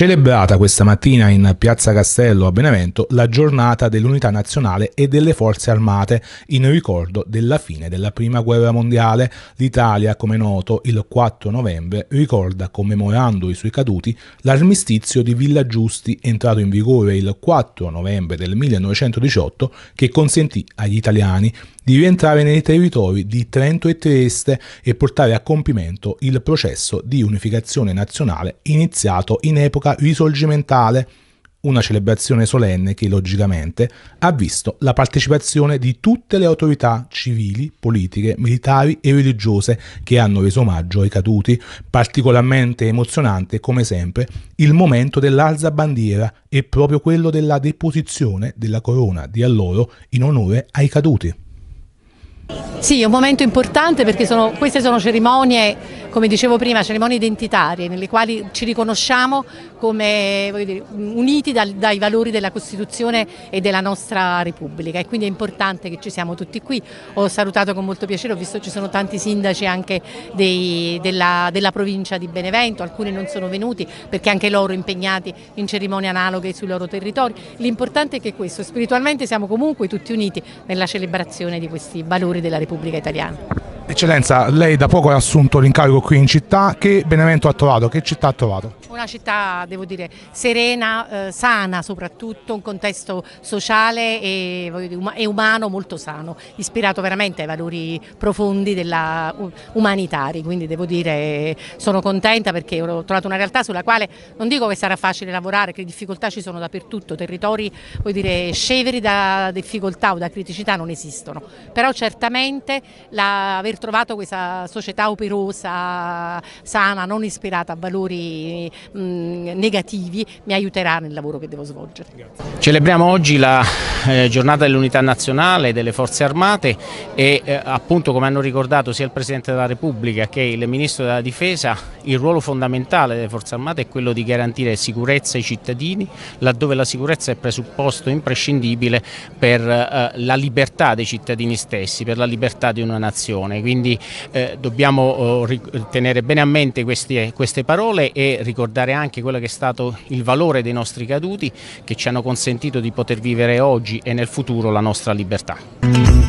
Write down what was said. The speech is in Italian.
celebrata questa mattina in Piazza Castello a Benevento la giornata dell'unità nazionale e delle forze armate in ricordo della fine della prima guerra mondiale. L'Italia, come noto, il 4 novembre ricorda, commemorando i suoi caduti, l'armistizio di Villa Giusti entrato in vigore il 4 novembre del 1918 che consentì agli italiani di rientrare nei territori di Trento e Trieste e portare a compimento il processo di unificazione nazionale iniziato in epoca giornata risorgimentale, una celebrazione solenne che logicamente ha visto la partecipazione di tutte le autorità civili, politiche, militari e religiose che hanno reso omaggio ai caduti. Particolarmente emozionante, come sempre, il momento dell'alza bandiera e proprio quello della deposizione della corona di alloro in onore ai caduti. Sì, è un momento importante perché sono, queste sono cerimonie come dicevo prima, cerimonie identitarie nelle quali ci riconosciamo come dire, uniti dal, dai valori della Costituzione e della nostra Repubblica e quindi è importante che ci siamo tutti qui. Ho salutato con molto piacere, ho visto che ci sono tanti sindaci anche dei, della, della, provincia di Benevento, alcuni non sono venuti perché anche loro impegnati in cerimonie analoghe sui loro territori. L'importante è che questo, spiritualmente siamo comunque tutti uniti nella celebrazione di questi valori della Repubblica italiana. Eccellenza, lei da poco ha assunto l'incarico qui in città, che Benevento ha trovato, che città ha trovato? Una città, devo dire, serena, eh, sana soprattutto, un contesto sociale e, dire, e, umano molto sano, ispirato veramente ai valori profondi della, um, umanitari, quindi devo dire sono contenta perché ho trovato una realtà sulla quale non dico che sarà facile lavorare, che difficoltà ci sono dappertutto, territori dire, sceveri da difficoltà o da criticità non esistono, però certamente l'aver trovato questa società operosa, sana, non ispirata a valori mh, negativi, mi aiuterà nel lavoro che devo svolgere. Grazie. Celebriamo oggi la eh, giornata dell'unità nazionale delle forze armate e eh, appunto come hanno ricordato sia il Presidente della Repubblica che il Ministro della Difesa il ruolo fondamentale delle forze armate è quello di garantire sicurezza ai cittadini laddove la sicurezza è presupposto imprescindibile per eh, la libertà dei cittadini stessi, per la libertà di una nazione quindi eh, dobbiamo oh, tenere bene a mente queste, queste parole e ricordare anche quello che è stato il valore dei nostri caduti che ci hanno consentito di poter vivere oggi oggi e nel futuro la nostra libertà.